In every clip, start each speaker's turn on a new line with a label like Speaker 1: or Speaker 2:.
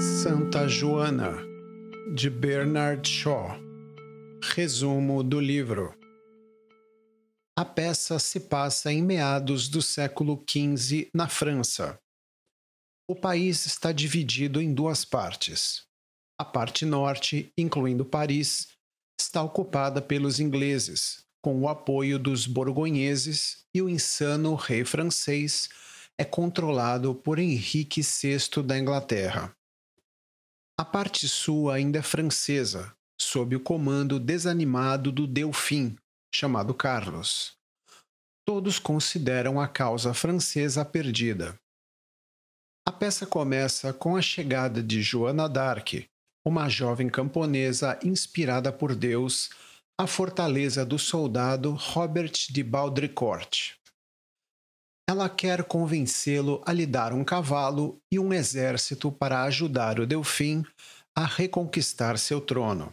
Speaker 1: Santa Joana, de Bernard Shaw. Resumo do livro. A peça se passa em meados do século XV na França. O país está dividido em duas partes. A parte norte, incluindo Paris, está ocupada pelos ingleses, com o apoio dos borgonheses, e o insano rei francês é controlado por Henrique VI da Inglaterra. A parte sul ainda é francesa, sob o comando desanimado do Delfim, chamado Carlos. Todos consideram a causa francesa perdida. A peça começa com a chegada de Joana d'Arc, uma jovem camponesa inspirada por Deus, à fortaleza do soldado Robert de Baudricourt. Ela quer convencê-lo a lhe dar um cavalo e um exército para ajudar o Delfim a reconquistar seu trono.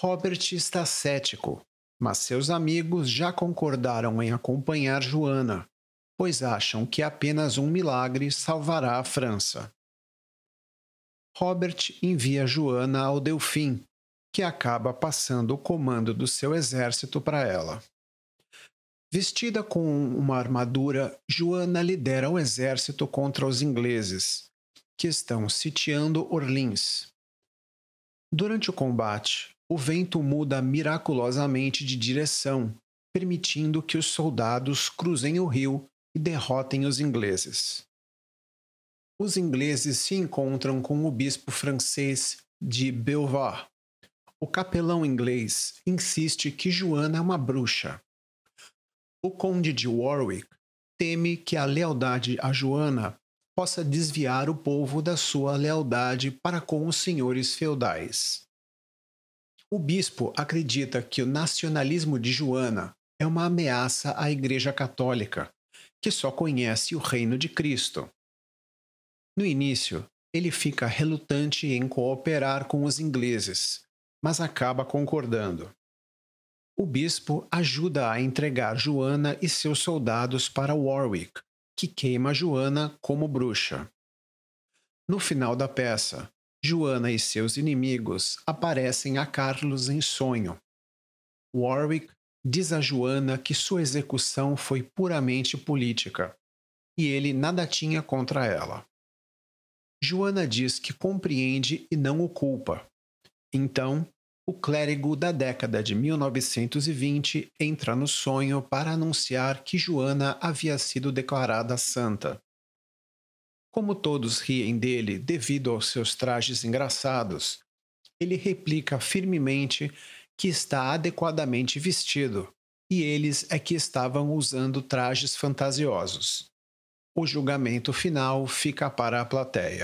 Speaker 1: Robert está cético, mas seus amigos já concordaram em acompanhar Joana, pois acham que apenas um milagre salvará a França. Robert envia Joana ao Delfim, que acaba passando o comando do seu exército para ela. Vestida com uma armadura, Joana lidera um exército contra os ingleses, que estão sitiando Orleans. Durante o combate, o vento muda miraculosamente de direção, permitindo que os soldados cruzem o rio e derrotem os ingleses. Os ingleses se encontram com o bispo francês de Beauvoir. O capelão inglês insiste que Joana é uma bruxa o conde de Warwick teme que a lealdade a Joana possa desviar o povo da sua lealdade para com os senhores feudais. O bispo acredita que o nacionalismo de Joana é uma ameaça à Igreja Católica, que só conhece o reino de Cristo. No início, ele fica relutante em cooperar com os ingleses, mas acaba concordando. O bispo ajuda a entregar Joana e seus soldados para Warwick, que queima Joana como bruxa. No final da peça, Joana e seus inimigos aparecem a Carlos em sonho. Warwick diz a Joana que sua execução foi puramente política e ele nada tinha contra ela. Joana diz que compreende e não o culpa. Então, o clérigo da década de 1920 entra no sonho para anunciar que Joana havia sido declarada santa. Como todos riem dele devido aos seus trajes engraçados, ele replica firmemente que está adequadamente vestido, e eles é que estavam usando trajes fantasiosos. O julgamento final fica para a plateia.